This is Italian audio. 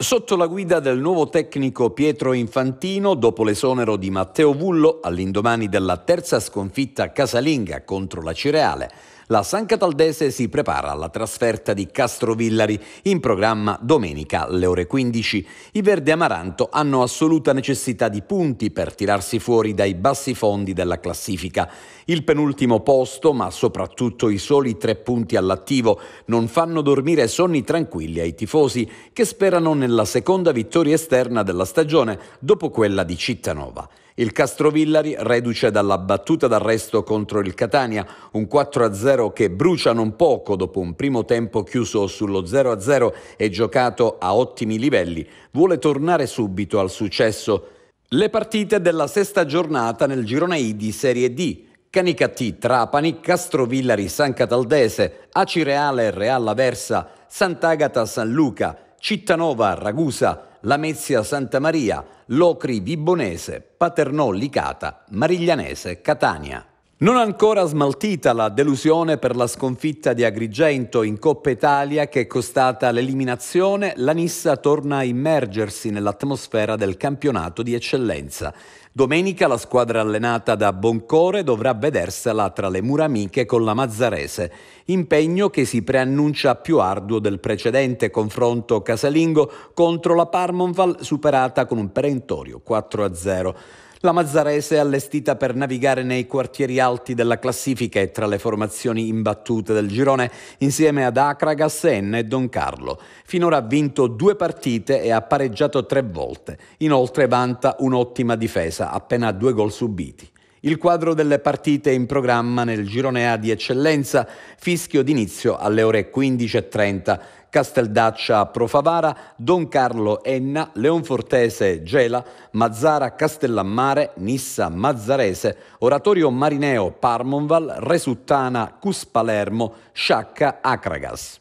Sotto la guida del nuovo tecnico Pietro Infantino, dopo l'esonero di Matteo Vullo all'indomani della terza sconfitta casalinga contro la Cireale, la San Cataldese si prepara alla trasferta di Castrovillari in programma domenica alle ore 15. I Verde Amaranto hanno assoluta necessità di punti per tirarsi fuori dai bassi fondi della classifica. Il penultimo posto, ma soprattutto i soli tre punti all'attivo, non fanno dormire sonni tranquilli ai tifosi che sperano nella seconda vittoria esterna della stagione dopo quella di Cittanova. Il Castrovillari reduce dalla battuta d'arresto contro il Catania, un 4-0 che brucia non poco dopo un primo tempo chiuso sullo 0-0 e giocato a ottimi livelli, vuole tornare subito al successo. Le partite della sesta giornata nel girone I di Serie D. Canicattì, Trapani, Castrovillari, San Cataldese, Acireale, Real Aversa, Sant'Agata, San Luca, Cittanova, Ragusa, Lamezia, Santa Maria, Locri, Vibonese, Paternò, Licata, Mariglianese, Catania. Non ancora smaltita la delusione per la sconfitta di Agrigento in Coppa Italia che è costata l'eliminazione, la Nissa torna a immergersi nell'atmosfera del campionato di eccellenza. Domenica la squadra allenata da Boncore dovrà vedersela tra le mura amiche con la Mazzarese, impegno che si preannuncia più arduo del precedente confronto casalingo contro la Parmonval superata con un perentorio 4-0. La Mazzarese è allestita per navigare nei quartieri alti della classifica e tra le formazioni imbattute del girone insieme ad Acragas, Senne e Don Carlo. Finora ha vinto due partite e ha pareggiato tre volte. Inoltre vanta un'ottima difesa, appena due gol subiti. Il quadro delle partite in programma nel girone A di eccellenza, fischio d'inizio alle ore 15.30. Casteldaccia Profavara, Don Carlo Enna, Leonfortese Gela, Mazzara Castellammare, Nissa Mazzarese, Oratorio Marineo Parmonval, Resuttana Cus Palermo, Sciacca Acragas.